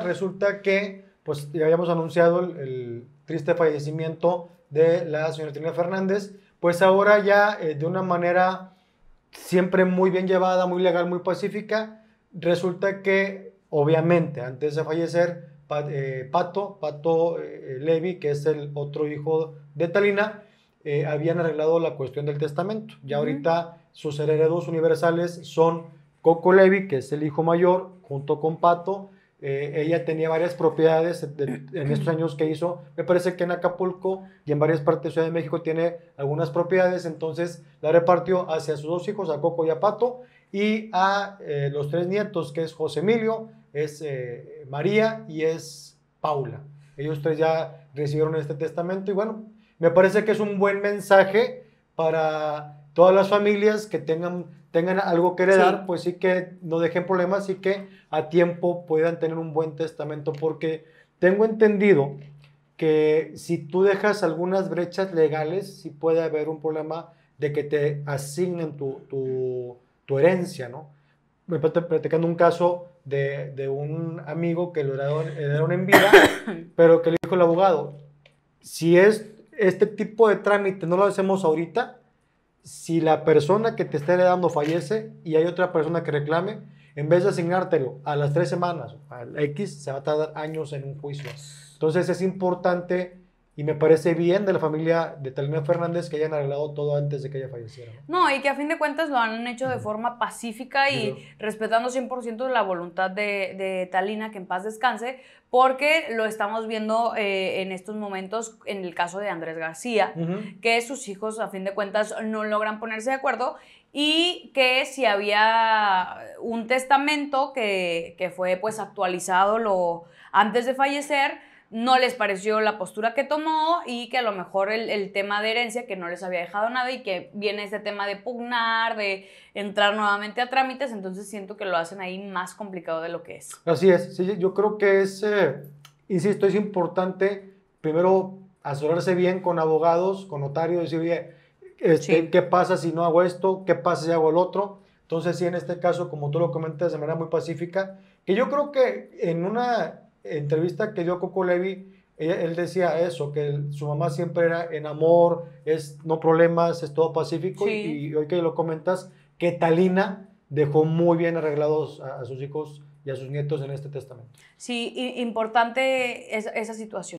Resulta que, pues, ya habíamos anunciado el, triste fallecimiento de la señora Trina Fernández, pues ahora ya eh, de una manera siempre muy bien llevada, muy legal, muy pacífica, resulta que, obviamente, antes de fallecer, eh, Pato, Pato eh, Levi, que es el otro hijo de Talina, habían arreglado la cuestión del testamento. Ya ahorita sus herederos universales son Coco Levi, que es el hijo mayor, junto con Pato, eh, ella tenía varias propiedades en estos años que hizo. Me parece que en Acapulco y en varias partes de Ciudad de México tiene algunas propiedades. Entonces la repartió hacia sus dos hijos, a Coco y a Pato, y a eh, los tres nietos, que es José Emilio, es eh, María y es Paula. Ellos tres ya recibieron este testamento y bueno, me parece que es un buen mensaje para todas las familias que tengan, tengan algo que heredar, pues sí que no dejen problemas y que a tiempo puedan tener un buen testamento, porque tengo entendido que si tú dejas algunas brechas legales, sí puede haber un problema de que te asignen tu, tu, tu herencia, ¿no? Me platicando un caso de, de, un amigo que lo heredaron, heredaron en vida, pero que le dijo el abogado, si es este tipo de trámite no lo hacemos ahorita, si la persona que te está heredando fallece y hay otra persona que reclame, en vez de asignártelo a las tres semanas, al X, se va a tardar años en un juicio. Entonces es importante y me parece bien de la familia de Talina Fernández que hayan arreglado todo antes de que ella falleciera. No, y que a fin de cuentas lo han hecho de forma pacífica y respetando 100% la voluntad de, de, Talina, que en paz descanse, porque lo estamos viendo eh, en estos momentos en el caso de Andrés García, que sus hijos a fin de cuentas no logran ponerse de acuerdo y que si había un testamento que, que fue pues actualizado lo, antes de fallecer, no les pareció la postura que tomó y que a lo mejor el, tema de herencia que no les había dejado nada y que viene este tema de pugnar, de entrar nuevamente a trámites, entonces siento que lo hacen ahí más complicado de lo que es. Así es, yo creo que es, eh, insisto, es importante primero asesorarse bien con abogados, con notarios, decir, oye, este, ¿qué pasa si no hago esto? ¿Qué pasa si hago el otro? Entonces, sí, en este caso, como tú lo comentas de manera muy pacífica, que yo creo que en una entrevista que dio Coco Levi, e, él decía eso, que su mamá siempre era en amor, es no problemas, es todo pacífico. Y, hoy que lo comentas, que Talina dejó muy bien arreglados a, sus hijos y a sus nietos en este testamento. Sí, importante esa situación.